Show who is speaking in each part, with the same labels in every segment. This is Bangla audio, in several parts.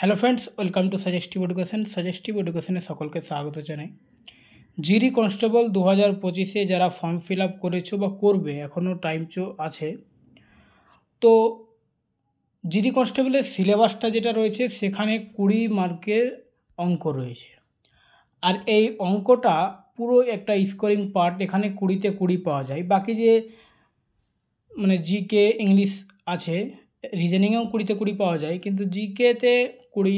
Speaker 1: hello friends welcome to suggestive education suggestive এডুকেশনে সকলকে স্বাগত জানাই জিরি কনস্টেবল দু হাজার পঁচিশে যারা ফর্ম ফিল আপ করেছো বা করবে এখনও টাইম চো আছে তো জিডি কনস্টেবলের সিলেবাসটা যেটা রয়েছে সেখানে কুড়ি মার্কের অঙ্ক রয়েছে আর এই অঙ্কটা পুরো একটা স্কোরিং পার্ট এখানে কুড়িতে কুড়ি পাওয়া যায় বাকি যে মানে জি কে ইংলিশ আছে রিজেনিংয়েও কুড়িতে কুড়ি পাওয়া যায় কিন্তু জিকেতে কুড়ি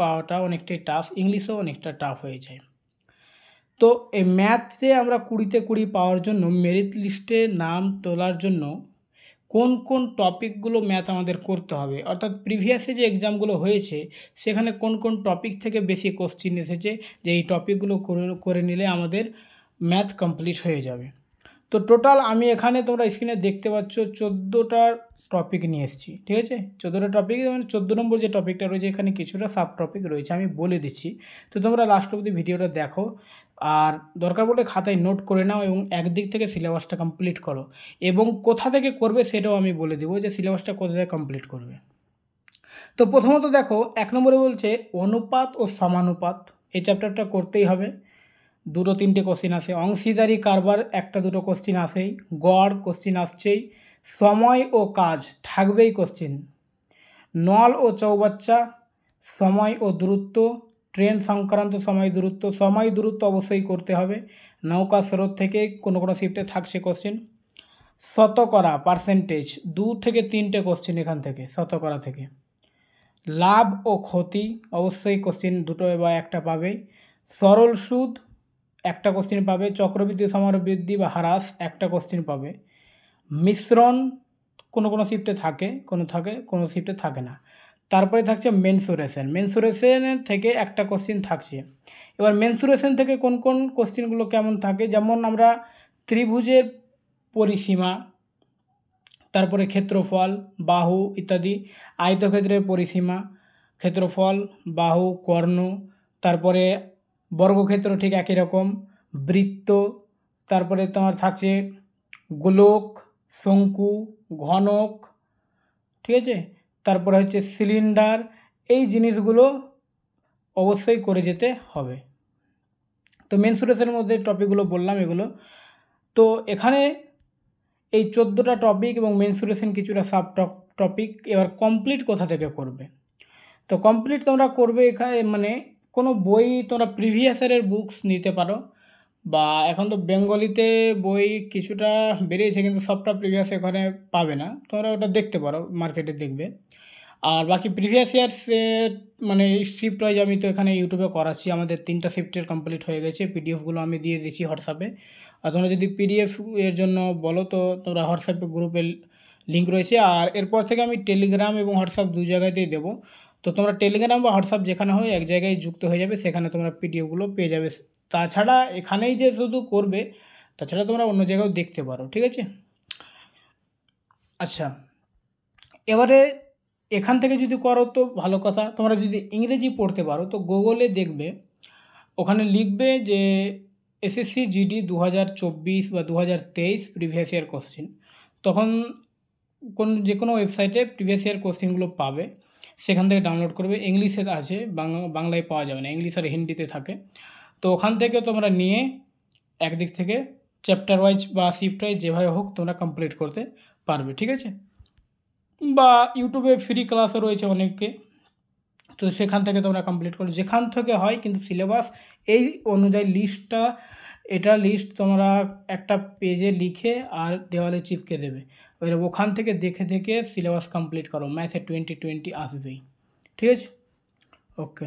Speaker 1: পাওয়াটা অনেকটাই টাফ ইংলিশেও অনেকটা টাফ হয়ে যায় তো এই ম্যাথে আমরা কুড়িতে কুড়ি পাওয়ার জন্য মেরিট লিস্টে নাম তোলার জন্য কোন কোন টপিকগুলো ম্যাথ আমাদের করতে হবে অর্থাৎ প্রিভিয়াসে যে এক্সামগুলো হয়েছে সেখানে কোন কোন টপিক থেকে বেশি কোশ্চিন এসেছে যে এই টপিকগুলো করে নিলে আমাদের ম্যাথ কমপ্লিট হয়ে যাবে তো টোটাল আমি এখানে তোমরা স্ক্রিনে দেখতে পাচ্ছ চোদ্দোটা টপিক নিয়ে এসেছি ঠিক আছে চোদ্দোটা টপিক মানে চোদ্দো নম্বর যে টপিকটা রয়েছে এখানে কিছুটা সাব টপিক রয়েছে আমি বলে দিচ্ছি তো তোমরা লাস্ট অবধি ভিডিওটা দেখো আর দরকার পড়লে খাতায় নোট করে নাও এবং একদিক থেকে সিলেবাসটা কমপ্লিট করো এবং কোথা থেকে করবে সেটাও আমি বলে দেবো যে সিলেবাসটা কোথা থেকে কমপ্লিট করবে তো প্রথমত দেখো এক নম্বরে বলছে অনুপাত ও সমানুপাত এই চ্যাপ্টারটা করতেই হবে দুটো তিনটে কোশ্চিন আছে অংশীদারি কারবার একটা দুটো কোশ্চিন আসেই গড় কোশ্চিন আসছেই সময় ও কাজ থাকবেই কোশ্চিন নল ও চৌবাচ্চা সময় ও দূরত্ব ট্রেন সংক্রান্ত সময় দূরত্ব সময় দূরত্ব অবশ্যই করতে হবে নৌকা স্রোত থেকে কোনো কোনো শিফটে থাকছে কোশ্চিন শতকরা পার্সেন্টেজ দু থেকে তিনটে কোশ্চিন এখান থেকে শতকরা থেকে লাভ ও ক্ষতি অবশ্যই কোশ্চিন দুটো বা একটা পাবেই সরল সুদ একটা কোশ্চিন পাবে চক্রবৃদ্ধি বৃদ্ধি বা হারাস একটা কোশ্চিন পাবে মিশ্রণ কোনো কোনো শিফটে থাকে কোনো থাকে কোনো শিফটে থাকে না তারপরে থাকছে মেনসুরেশন মেনসুরেশনের থেকে একটা কোশ্চিন থাকছে এবার মেনসুরেশন থেকে কোন কোন কোশ্চিনগুলো কেমন থাকে যেমন আমরা ত্রিভুজের পরিসীমা তারপরে ক্ষেত্রফল বাহু ইত্যাদি আয়তক্ষেত্রের পরিসীমা ক্ষেত্রফল বাহু কর্ণ তারপরে বর্গক্ষেত্র ঠিক একই রকম বৃত্ত তারপরে তোমার থাকছে গোলক শঙ্কু ঘনক ঠিক আছে তারপরে হচ্ছে সিলিন্ডার এই জিনিসগুলো অবশ্যই করে যেতে হবে তো মেনসুরেশনের মধ্যে টপিকগুলো বললাম এগুলো তো এখানে এই চোদ্দোটা টপিক এবং মেনসুরেশন কিছুটা সাব টপিক এবার কমপ্লিট কোথা থেকে করবে তো কমপ্লিট তোমরা করবে এখানে মানে কোনো বই তোমরা প্রিভিয়াস ইয়ারের বুকস নিতে পারো বা এখন তো বেঙ্গলিতে বই কিছুটা বেরিয়েছে কিন্তু সবটা প্রিভিয়াস এখানে পাবে না তোমরা ওটা দেখতে পারো মার্কেটে দেখবে আর বাকি প্রিভিয়াস ইয়ার্সের মানে শিফট ওয়াইজ আমি তো এখানে ইউটিউবে করাচ্ছি আমাদের তিনটা শিফটের কমপ্লিট হয়ে গেছে পিডিএফগুলো আমি দিয়ে দিচ্ছি হোয়াটসঅ্যাপে আর তোমরা যদি পিডিএফ এর জন্য বলো তো তোমরা হোয়াটসঅ্যাপে গ্রুপে লিঙ্ক রয়েছে আর এরপর থেকে আমি টেলিগ্রাম এবং হোয়াটসঅ্যাপ দু জায়গাতেই দেবো তো তোমরা টেলিগ্রাম বা হোয়াটসঅ্যাপ যেখানে হয় এক জায়গায় যুক্ত হয়ে যাবে সেখানে তোমরা পিডিএফগুলো পেয়ে যাবে তাছাড়া এখানেই যে শুধু করবে তাছাড়া তোমরা অন্য জায়গাও দেখতে পারো ঠিক আছে আচ্ছা এবারে এখান থেকে যদি করো তো ভালো কথা তোমরা যদি ইংরেজি পড়তে পারো তো গুগলে দেখবে ওখানে লিখবে যে এসএসসি জিডি দু বা দু হাজার তেইশ প্রিভিয়াস ইয়ার কোশ্চিন তখন কোন যে কোনো ওয়েবসাইটে প্রিভিয়াস ইয়ার কোশ্চিনগুলো পাবে সেখান থেকে ডাউনলোড করবে ইংলিশে আছে বাংলায় পাওয়া যাবে না ইংলিশ আর হিন্দিতে থাকে তো ওখান থেকে তোমরা নিয়ে একদিক থেকে চ্যাপ্টার ওয়াইজ বা শিফট ওয়াইজ যেভাবে হোক তোমরা কমপ্লিট করতে পারবে ঠিক আছে বা ইউটিউবে ফ্রি ক্লাসও রয়েছে অনেককে তো সেখান থেকে তোমরা কমপ্লিট করো যেখান থেকে হয় কিন্তু সিলেবাস এই অনুযায়ী লিস্টটা এটা লিস্ট তোমরা একটা পেজে লিখে আর দেওয়ালে চিপকে দেবে এবার ওখান থেকে দেখে দেখে সিলেবাস কমপ্লিট করো ম্যাথে টোয়েন্টি টোয়েন্টি আসবেই ঠিক আছে ওকে